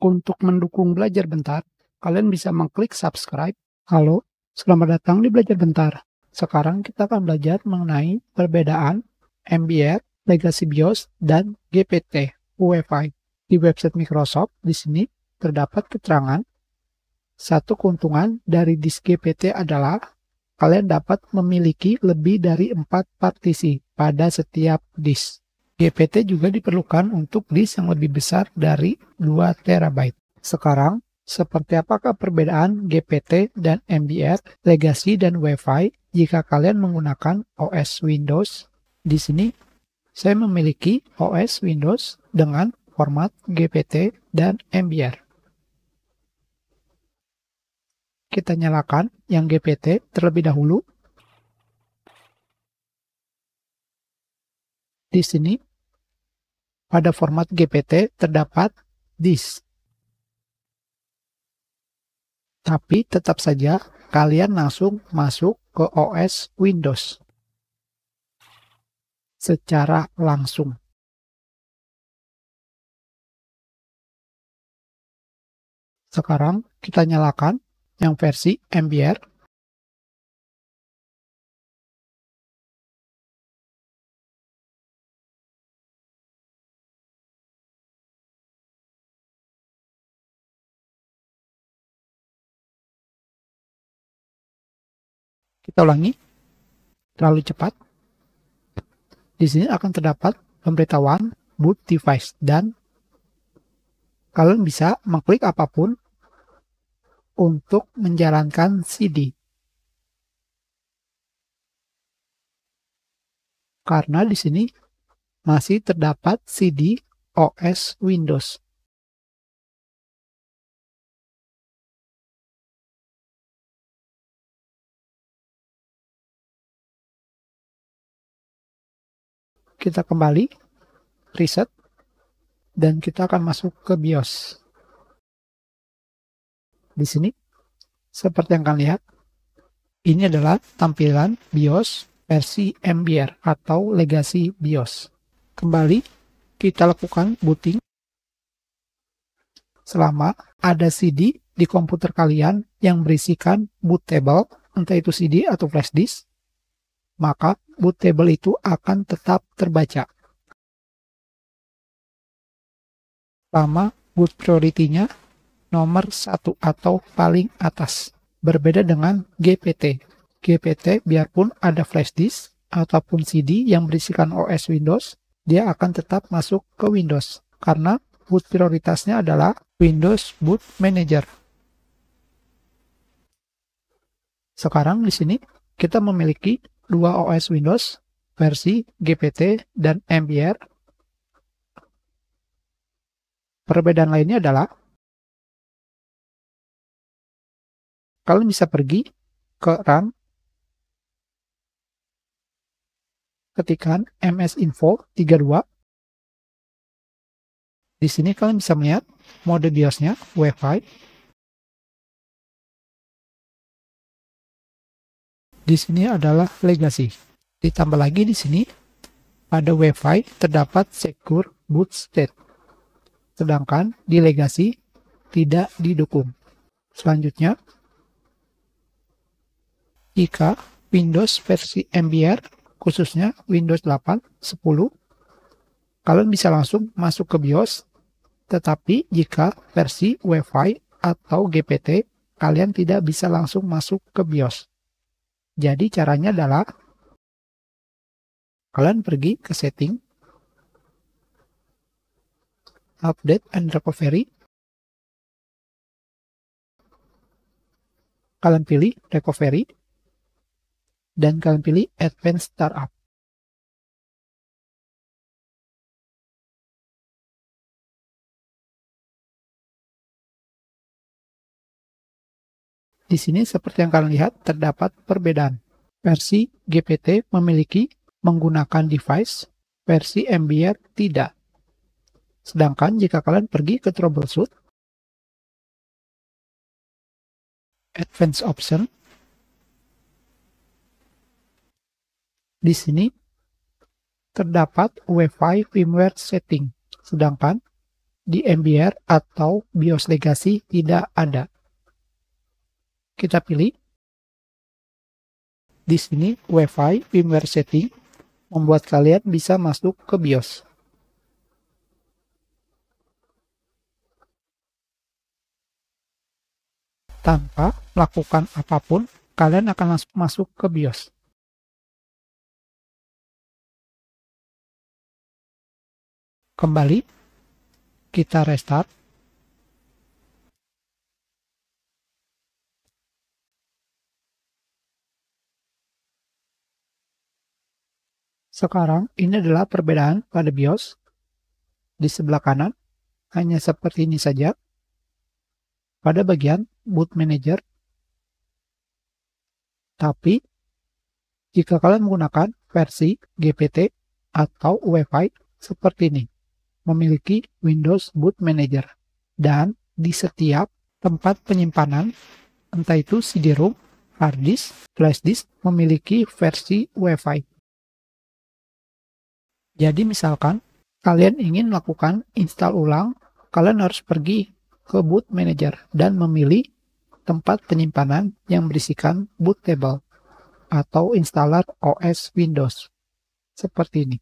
Untuk mendukung belajar bentar, kalian bisa mengklik subscribe. Halo, selamat datang di Belajar Bentar. Sekarang kita akan belajar mengenai perbedaan MBR, Legacy BIOS, dan GPT UEFI. Di website Microsoft, di sini terdapat keterangan satu keuntungan dari disk GPT adalah kalian dapat memiliki lebih dari empat partisi pada setiap disk. GPT juga diperlukan untuk disk yang lebih besar dari 2 terabyte. Sekarang, seperti apakah perbedaan GPT dan MBR, legacy dan WiFi? jika kalian menggunakan OS Windows? Di sini, saya memiliki OS Windows dengan format GPT dan MBR. Kita nyalakan yang GPT terlebih dahulu. Di sini pada format GPT terdapat this. Tapi tetap saja kalian langsung masuk ke OS Windows secara langsung. Sekarang kita nyalakan yang versi MBR Kita ulangi. Terlalu cepat. Di sini akan terdapat pemberitahuan boot device dan kalian bisa mengklik apapun untuk menjalankan CD. Karena di sini masih terdapat CD OS Windows. kita kembali reset dan kita akan masuk ke BIOS. Di sini, seperti yang kalian lihat, ini adalah tampilan BIOS versi MBR atau legacy BIOS. Kembali, kita lakukan booting selama ada CD di komputer kalian yang berisikan bootable, entah itu CD atau flash disk, maka boot table itu akan tetap terbaca. Pertama, boot priority-nya nomor satu atau paling atas. Berbeda dengan GPT. GPT biarpun ada flash disk ataupun CD yang berisikan OS Windows, dia akan tetap masuk ke Windows karena boot prioritasnya adalah Windows Boot Manager. Sekarang di sini kita memiliki dua OS Windows versi GPT dan MBR. Perbedaan lainnya adalah kalian bisa pergi ke RAM, ketikan msinfo 32 di sini kalian bisa melihat mode BIOSnya Wi-Fi di sini adalah legacy. Ditambah lagi di sini pada WiFi terdapat secure boot state. Sedangkan di legacy tidak didukung. Selanjutnya, jika Windows versi MBR, khususnya Windows 8, 10, kalian bisa langsung masuk ke BIOS, tetapi jika versi WiFi atau GPT, kalian tidak bisa langsung masuk ke BIOS. Jadi caranya adalah kalian pergi ke setting update and recovery kalian pilih recovery dan kalian pilih advanced startup Di sini seperti yang kalian lihat terdapat perbedaan. Versi GPT memiliki menggunakan device, versi MBR tidak. Sedangkan jika kalian pergi ke troubleshoot, advanced option, di sini terdapat Wi-Fi firmware setting, sedangkan di MBR atau BIOS legacy tidak ada kita pilih di sini WiFi firmware setting membuat kalian bisa masuk ke BIOS. Tanpa melakukan apapun, kalian akan langsung masuk ke BIOS. Kembali, kita restart. Sekarang ini adalah perbedaan pada BIOS di sebelah kanan. Hanya seperti ini saja. Pada bagian boot manager. Tapi jika kalian menggunakan versi GPT atau UEFI seperti ini, memiliki Windows Boot Manager dan di setiap tempat penyimpanan, entah itu CD-ROM, hard disk, flash disk, memiliki versi WiFi. Jadi misalkan kalian ingin melakukan install ulang, kalian harus pergi ke boot manager dan memilih tempat penyimpanan yang berisikan boot table atau installer OS Windows. Seperti ini.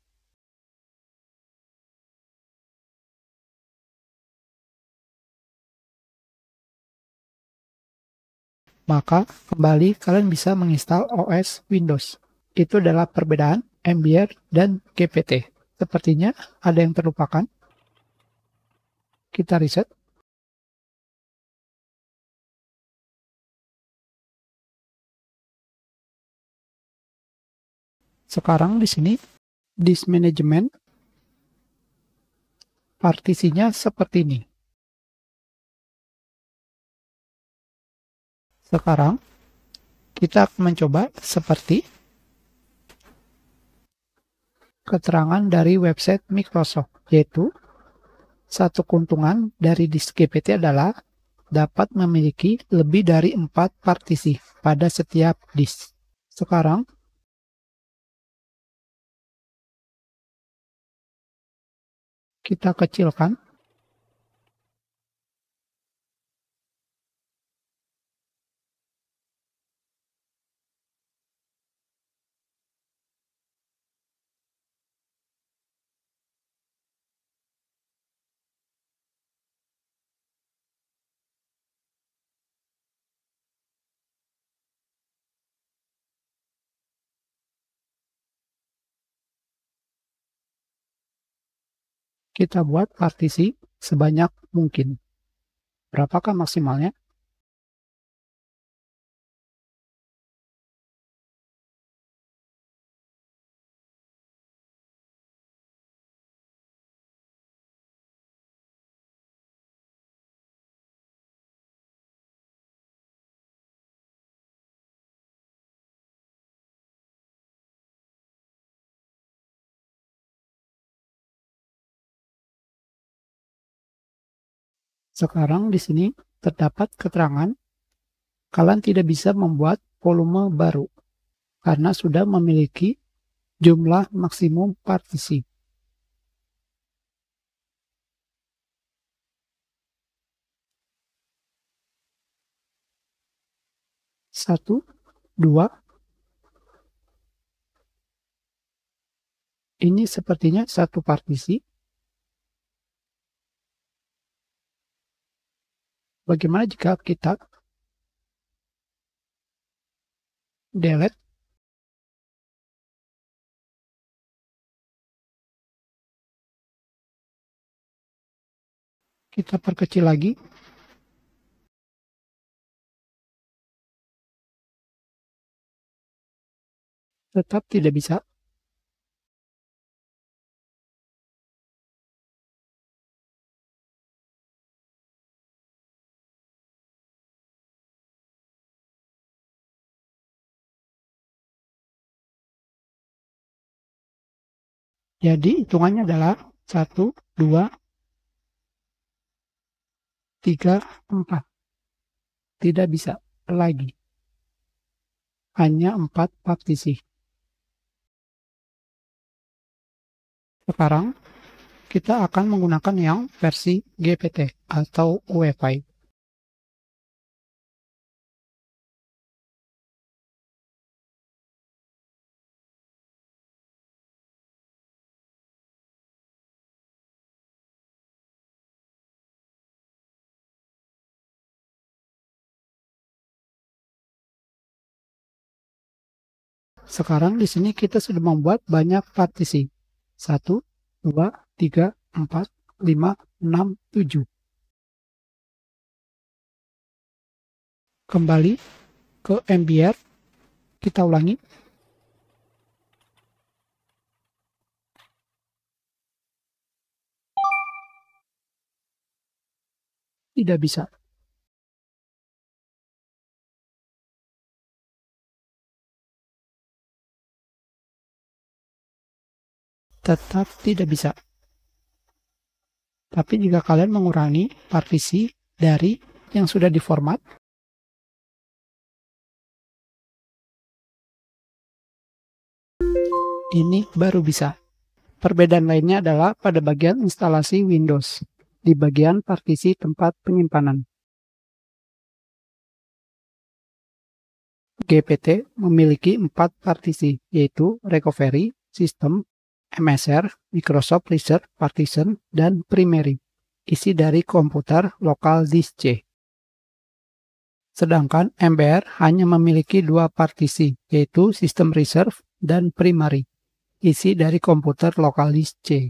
Maka kembali kalian bisa menginstal OS Windows. Itu adalah perbedaan MBR, dan GPT. Sepertinya ada yang terlupakan. Kita reset. Sekarang di sini, disk management, partisinya seperti ini. Sekarang, kita mencoba seperti keterangan dari website Microsoft, yaitu satu keuntungan dari disk GPT adalah dapat memiliki lebih dari empat partisi pada setiap disk. Sekarang, kita kecilkan kita buat partisi sebanyak mungkin. Berapakah maksimalnya? Sekarang di sini terdapat keterangan kalian tidak bisa membuat volume baru karena sudah memiliki jumlah maksimum partisi. Satu, dua. Ini sepertinya satu partisi. Bagaimana jika kita delete kita perkecil lagi tetap tidak bisa Jadi hitungannya adalah 1, 2, 3, 4. Tidak bisa lagi. Hanya 4 partisi. Sekarang kita akan menggunakan yang versi GPT atau UEFI. Sekarang di sini kita sudah membuat banyak partisi. 1, 2, 3, 4, 5, 6, 7. Kembali ke MBR. Kita ulangi. Tidak bisa. tetap tidak bisa. Tapi jika kalian mengurangi partisi dari yang sudah diformat, ini baru bisa. Perbedaan lainnya adalah pada bagian instalasi Windows, di bagian partisi tempat penyimpanan. GPT memiliki empat partisi, yaitu recovery, system, MSR, Microsoft Research Partition, dan Primary, isi dari komputer lokal disk C. Sedangkan MBR hanya memiliki dua partisi, yaitu System Reserve dan Primary, isi dari komputer lokal disk C.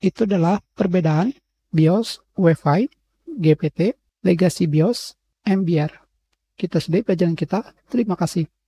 Itu adalah perbedaan BIOS, WiFi, GPT, Legacy BIOS, MBR. Kita sudahi pelajaran kita. Terima kasih.